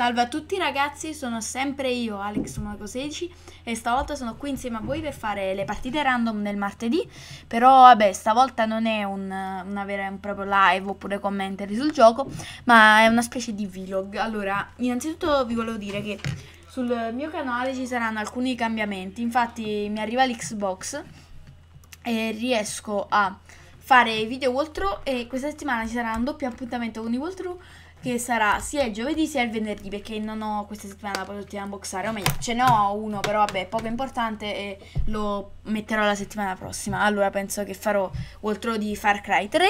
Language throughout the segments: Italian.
Salve a tutti ragazzi, sono sempre io Alex Monaco 16 e stavolta sono qui insieme a voi per fare le partite random nel martedì però vabbè stavolta non è un, una vera e proprio live oppure commentary sul gioco ma è una specie di vlog Allora, innanzitutto vi volevo dire che sul mio canale ci saranno alcuni cambiamenti infatti mi arriva l'Xbox e riesco a fare video walkthrough e questa settimana ci sarà un doppio appuntamento con i walkthrough che sarà sia il giovedì sia il venerdì perché non ho questa settimana prodotti da unboxare o meglio ce ne ho uno però vabbè poco importante e lo metterò la settimana prossima allora penso che farò oltre di Far Cry 3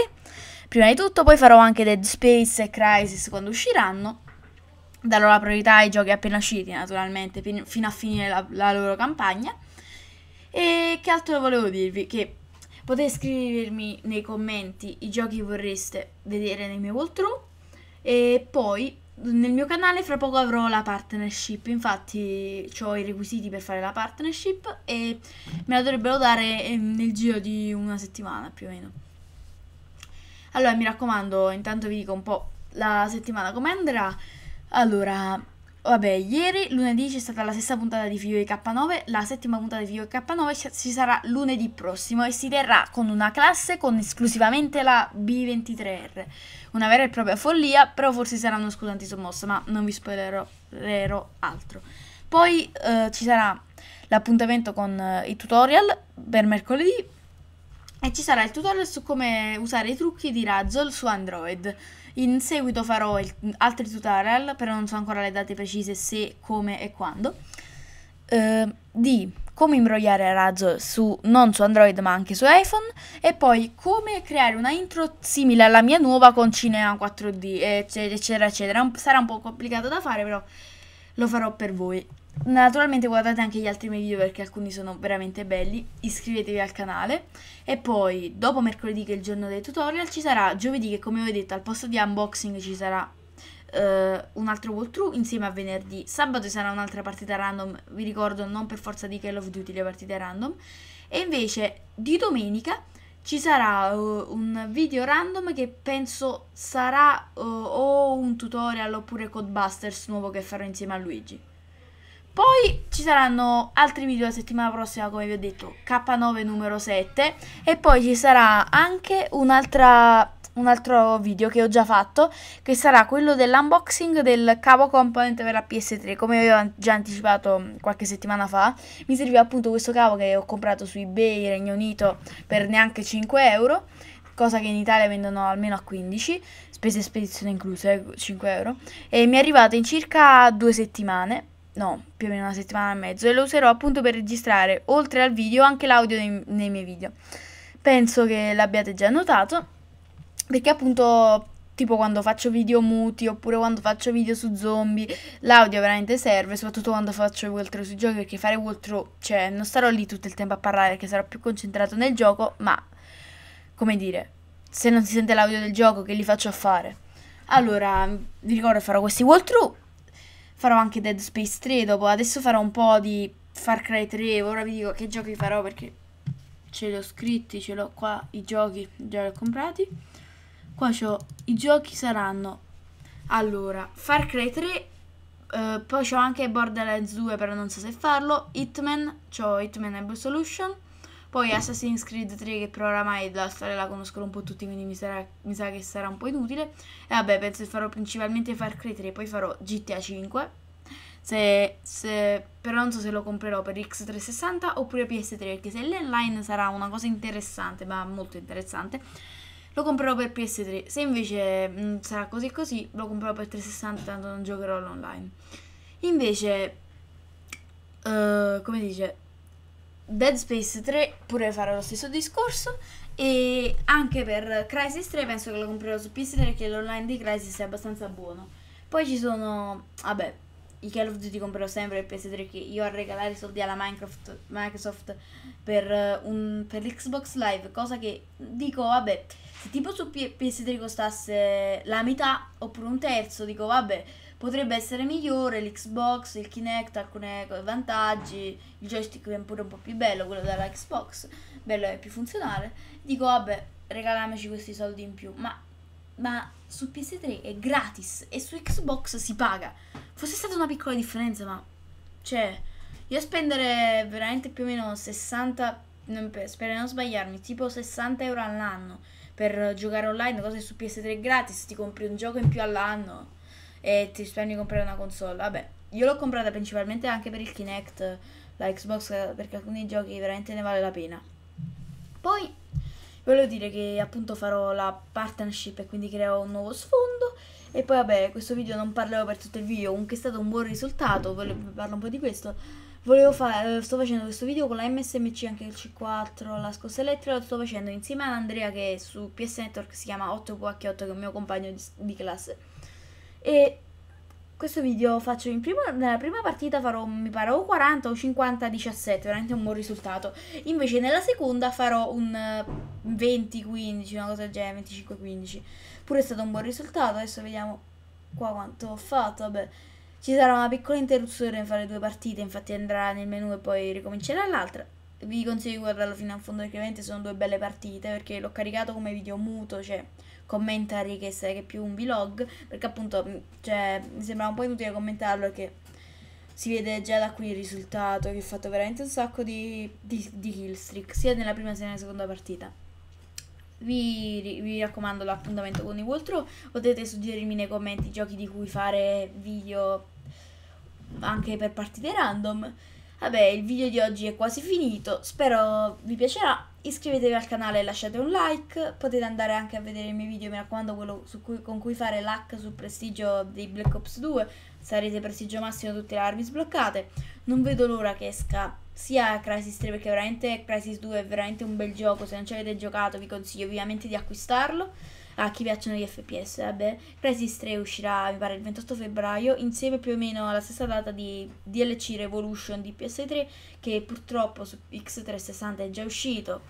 prima di tutto poi farò anche Dead Space e Crisis quando usciranno darò la priorità ai giochi appena usciti naturalmente fino a finire la, la loro campagna e che altro volevo dirvi che potete scrivermi nei commenti i giochi che vorreste vedere nei miei walkthrough e poi nel mio canale fra poco avrò la partnership, infatti ho i requisiti per fare la partnership e me la dovrebbero dare ehm, nel giro di una settimana più o meno. Allora mi raccomando, intanto vi dico un po' la settimana come andrà. Allora, Vabbè, ieri lunedì c'è stata la sesta puntata di Figlio di K9, la settima puntata di Figlio di K9 ci sarà lunedì prossimo e si terrà con una classe con esclusivamente la B23R. Una vera e propria follia, però forse saranno scusanti sommossa, ma non vi spoilerò altro. Poi eh, ci sarà l'appuntamento con eh, i tutorial per mercoledì, e ci sarà il tutorial su come usare i trucchi di Razzle su Android. In seguito farò il, altri tutorial, però non so ancora le date precise se, come e quando, eh, di come imbrogliare Razzle su, non su Android ma anche su iPhone e poi come creare una intro simile alla mia nuova con Cinema 4D eccetera eccetera. Sarà un po' complicato da fare però lo farò per voi. Naturalmente guardate anche gli altri miei video perché alcuni sono veramente belli, iscrivetevi al canale e poi dopo mercoledì che è il giorno dei tutorial ci sarà giovedì che come ho detto al posto di unboxing ci sarà Uh, un altro walkthrough insieme a venerdì. Sabato ci sarà un'altra partita random, vi ricordo non per forza di Call of Duty le partite random. E invece di domenica ci sarà uh, un video random che penso sarà uh, o un tutorial oppure Codebusters nuovo che farò insieme a Luigi. Poi ci saranno altri video la settimana prossima, come vi ho detto, K9 numero 7. E poi ci sarà anche un'altra un altro video che ho già fatto che sarà quello dell'unboxing del cavo component per la PS3 come avevo già anticipato mm, qualche settimana fa mi serviva appunto questo cavo che ho comprato su ebay Regno Unito per neanche 5 euro cosa che in Italia vendono almeno a 15 spese e spedizione incluse eh, 5 euro e mi è arrivato in circa due settimane no, più o meno una settimana e mezzo e lo userò appunto per registrare oltre al video anche l'audio nei, nei miei video. Penso che l'abbiate già notato perché appunto tipo quando faccio video muti oppure quando faccio video su zombie, l'audio veramente serve, soprattutto quando faccio walkthrough sui giochi perché fare walkthrough, cioè non starò lì tutto il tempo a parlare perché sarò più concentrato nel gioco, ma come dire, se non si sente l'audio del gioco che li faccio a fare? Allora, vi ricordo farò questi walkthrough farò anche Dead Space 3 dopo, adesso farò un po' di Far Cry 3, ora vi dico che giochi farò perché ce li ho scritti, ce l'ho qua, i giochi già li ho comprati. Qua c'ho, i giochi saranno, allora, Far Cry 3, eh, poi c'ho anche Borderlands 2 però non so se farlo, Hitman, c'ho Hitman Absolution, Solution, poi Assassin's Creed 3 che però oramai la storia la conoscono un po' tutti quindi mi, sarà, mi sa che sarà un po' inutile. E vabbè penso che farò principalmente Far Cry 3 poi farò GTA 5. Se, se, però non so se lo comprerò per X360 oppure PS3 perché se l'online sarà una cosa interessante ma molto interessante lo comprerò per PS3 se invece mh, mm, sarà così così lo comprerò per 360 tanto non giocherò all'online invece uh, come dice Dead Space 3 pure farò lo stesso discorso e anche per Crisis 3 penso che lo comprerò su PS3 perché l'online di Crisis è abbastanza buono. Poi ci sono, vabbè, i Call of Duty comprerò sempre per PS3 che io a regalare soldi alla Minecraft, Microsoft per, eh, un, per l'Xbox Live, cosa che dico, vabbè, se tipo su PS3 costasse la metà oppure un terzo, dico vabbè, potrebbe essere migliore l'Xbox, il Kinect, alcuni vantaggi, il joystick è pure un po' più bello, quello della Xbox, bello è più funzionale. Dico vabbè, regalameci questi soldi in più, ma, ma su PS3 è gratis e su Xbox si paga. Fosse stata una piccola differenza, ma cioè, io spendere veramente più o meno 60 non, spero di non sbagliarmi, tipo 60 euro all'anno per giocare online, cose su PS3 gratis, ti compri un gioco in più all'anno e ti speri di comprare una console. Vabbè, io l'ho comprata principalmente anche per il Kinect, la Xbox, perché alcuni giochi veramente ne vale la pena. Poi volevo dire che appunto farò la partnership e quindi creerò un nuovo sfondo. E poi vabbè, questo video non parlerò per tutto il video, comunque è stato un buon risultato, volevo, parlo un po' di questo. Volevo fare, eh, sto facendo questo video con la MSMC anche il C4, la scossa elettrica, lo sto facendo insieme ad Andrea che su PS Network si chiama 8QH8 che è un mio compagno di, di classe e questo video faccio in prima, nella prima partita farò mi pare o 40 o 50 17 veramente un buon risultato invece nella seconda farò un 20 eh, 15 una cosa del genere 25 15 pure è stato un buon risultato adesso vediamo qua quanto ho fatto vabbè ci sarà una piccola interruzione fra le due partite infatti andrà nel menu e poi ricomincerà l'altra vi consiglio di guardarlo fino a fondo perché ovviamente sono due belle partite perché l'ho caricato come video muto cioè commenta che sarebbe più un vlog, perché appunto mm, cioè, mi sembra un po' inutile commentarlo perché si vede già da qui il risultato che ho fatto veramente un sacco di, di, di killstreak, sia nella prima sia nella seconda partita. Vi, vi, raccomando l'appuntamento con i Waltro. Potete suggerirmi nei commenti giochi di cui fare video anche per partite random. Vabbè, il video di oggi è quasi finito, spero vi piacerà Iscrivetevi al canale e lasciate un like, potete andare anche a vedere i miei video, mi raccomando quello cui, con cui fare l'hack sul prestigio di Black Ops 2, sarete prestigio massimo tutte le armi sbloccate. Non vedo l'ora che esca sia Crisis 3 perché veramente Crisis 2 è veramente un bel gioco, se non ci avete giocato vi consiglio ovviamente di acquistarlo a chi piacciono gli FPS, vabbè. Crisis 3 uscirà, mi pare, il 28 febbraio, insieme più o meno alla stessa data di DLC Revolution di PS3, che purtroppo su X360 è già uscito.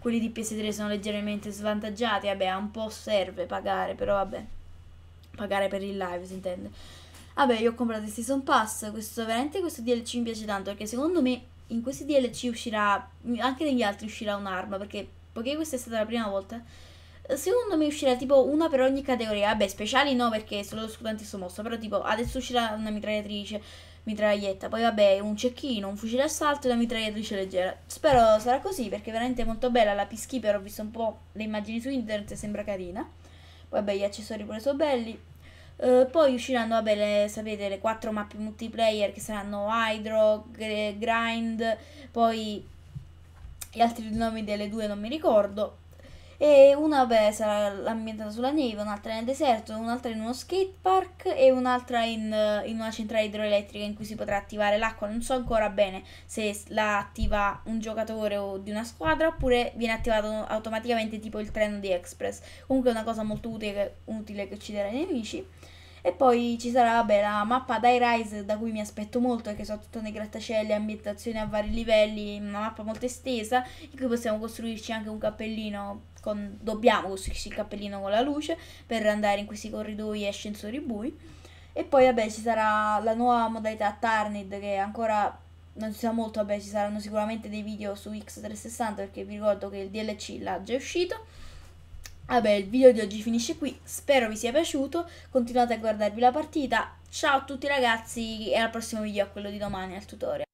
Quelli di PS3 sono leggermente svantaggiati, vabbè, a un po' serve pagare, però vabbè. Pagare per il live, si intende. Vabbè, io ho comprato il Season Pass, questo, veramente questo DLC mi piace tanto, perché secondo me in questi DLC uscirà, anche negli altri uscirà un'arma, perché poiché questa è stata la prima volta Secondo me uscirà tipo una per ogni categoria. Vabbè, speciali no perché solo scudanti su mosso. Però tipo adesso uscirà una mitragliatrice, mitraglietta. Poi vabbè, un cecchino, un fucile assalto e una mitragliatrice leggera. Spero sarà così perché è veramente molto bella. La Peacekeeper ho visto un po' le immagini su internet e sembra carina. Poi vabbè, gli accessori pure sono belli. Uh, poi usciranno, vabbè, le, sapete, le quattro mappe multiplayer che saranno Hydro, Grind, poi gli altri nomi delle due non mi ricordo e una beh, sarà ambientata sulla neve, un'altra nel deserto, un'altra in uno skate park e un'altra in, in, una centrale idroelettrica in cui si potrà attivare l'acqua. Non so ancora bene se la attiva un giocatore o di una squadra oppure viene attivato automaticamente tipo il treno di Express. Comunque è una cosa molto utile, utile che ucciderà i nemici. E poi ci sarà vabbè, la mappa dai Rise da cui mi aspetto molto perché sono tutte nei grattacieli, ambientazioni a vari livelli, una mappa molto estesa in cui possiamo costruirci anche un cappellino, con, dobbiamo costruirci il cappellino con la luce per andare in questi corridoi e ascensori bui. E poi vabbè ci sarà la nuova modalità Tarnid che ancora non si sa molto, vabbè ci saranno sicuramente dei video su X360 perché vi ricordo che il DLC l'ha già uscito. Vabbè, il video di oggi finisce qui, spero vi sia piaciuto, continuate a guardarvi la partita, ciao a tutti ragazzi e al prossimo video, a quello di domani, al tutorial.